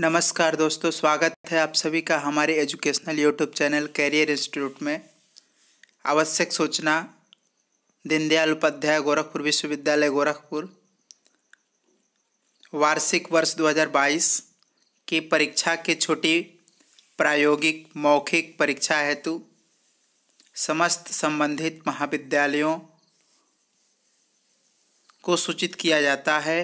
नमस्कार दोस्तों स्वागत है आप सभी का हमारे educational YouTube channel career institute में आवश्यक सूचना दीनदयाल उपाध्याय गोरखपुर विश्वविद्यालय गोरखपुर वार्षिक वर्ष 2022 की परीक्षा की छोटी प्रायोगिक मौखिक परीक्षा हेतु समस्त संबंधित महाविद्यालयों को सूचित किया जाता है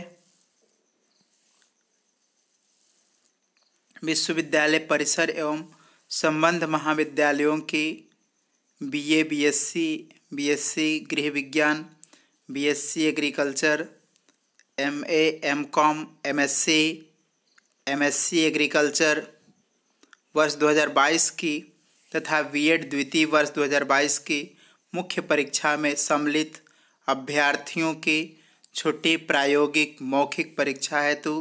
विश्वविद्यालय परिसर एवं संबंध महाविद्यालयों सी बीए बीएससी बीएससी गृह विज्ञान BSc agriculture MA MCom MSc MSc agriculture वर्ष 2022 की तथा बीएड द्वितीय वर्ष 2022 की मुख्य परीक्षा में सम्मिलित अभ्यर्थियों की छुट्टी प्रायोगिक मौखिक परीक्षा हेतु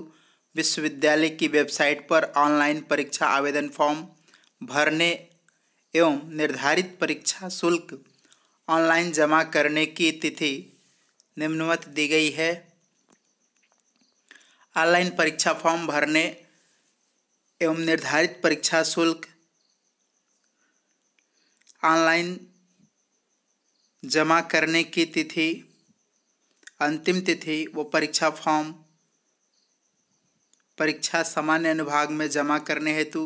विश्वविद्यालय की वेबसाइट पर ऑनलाइन परीक्षा आवेदन फॉर्म भरने एवं निर्धारित परीक्षा शुल्क ऑनलाइन जमा करने की तिथि निम्नवत दी गई है ऑनलाइन परीक्षा फॉर्म भरने एवं निर्धारित परीक्षा शुल्क ऑनलाइन जमा करने की तिथि अंतिम तिथि व परीक्षा फॉर्म परीक्षा सामान्य अनुभाग में जमा करने हेतु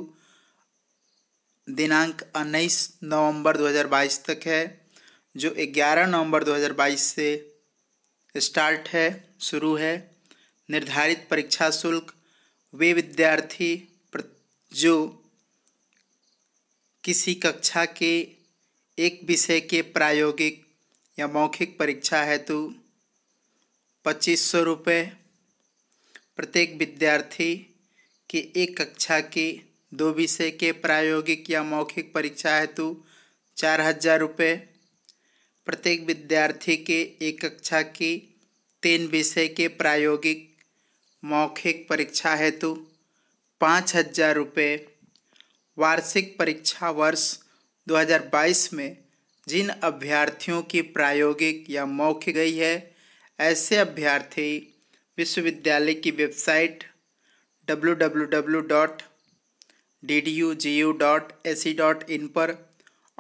दिनांक उन्नीस नवंबर 2022 तक है जो 11 नवंबर 2022 से स्टार्ट है शुरू है निर्धारित परीक्षा शुल्क वे विद्यार्थी जो किसी कक्षा के एक विषय के प्रायोगिक या मौखिक परीक्षा हेतु पच्चीस सौ रुपये प्रत्येक विद्यार्थी की एक कक्षा की दो विषय के प्रायोगिक या मौखिक परीक्षा हेतु चार हजार रुपये प्रत्येक विद्यार्थी के एक कक्षा की तीन विषय के प्रायोगिक मौखिक परीक्षा हेतु पाँच हजार रुपये वार्षिक परीक्षा वर्ष 2022 में जिन अभ्यर्थियों की प्रायोगिक या मौखिक गई है ऐसे अभ्यर्थी विश्वविद्यालय की website www.ddugu.ac.in W W dot D D U G U dot A C dot in पर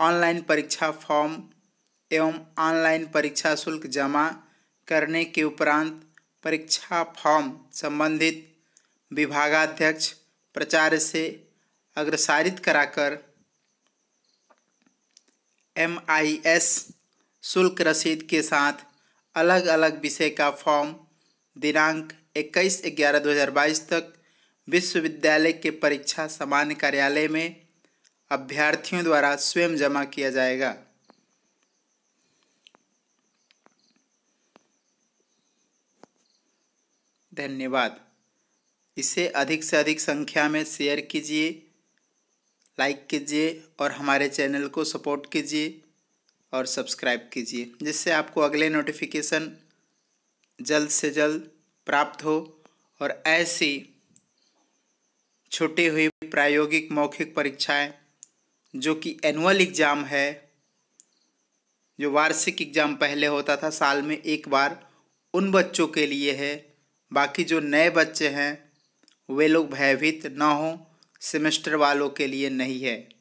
ऑनलाइन परीक्षा फॉर्म एवं ऑनलाइन परीक्षा शुल्क जमा करने के उपरांत परीक्षा फॉर्म संबंधित विभागाध्यक्ष प्रचार से अग्रसारित कराकर एम आई एस शुल्क रसीद के साथ अलग अलग विषय का फॉर्म दिनांक 21 ग्यारह 2022 तक विश्वविद्यालय के परीक्षा सामान्य कार्यालय में अभ्यर्थियों द्वारा स्वयं जमा किया जाएगा धन्यवाद इसे अधिक से अधिक संख्या में शेयर कीजिए लाइक कीजिए और हमारे चैनल को सपोर्ट कीजिए और सब्सक्राइब कीजिए जिससे आपको अगले नोटिफिकेशन जल्द से जल्द प्राप्त हो और ऐसी छुट्टी हुई प्रायोगिक मौखिक परीक्षाएं जो कि एनुअल एग्ज़ाम है जो वार्षिक एग्ज़ाम पहले होता था साल में एक बार उन बच्चों के लिए है बाकी जो नए बच्चे हैं वे लोग भयभीत ना हों सेमेस्टर वालों के लिए नहीं है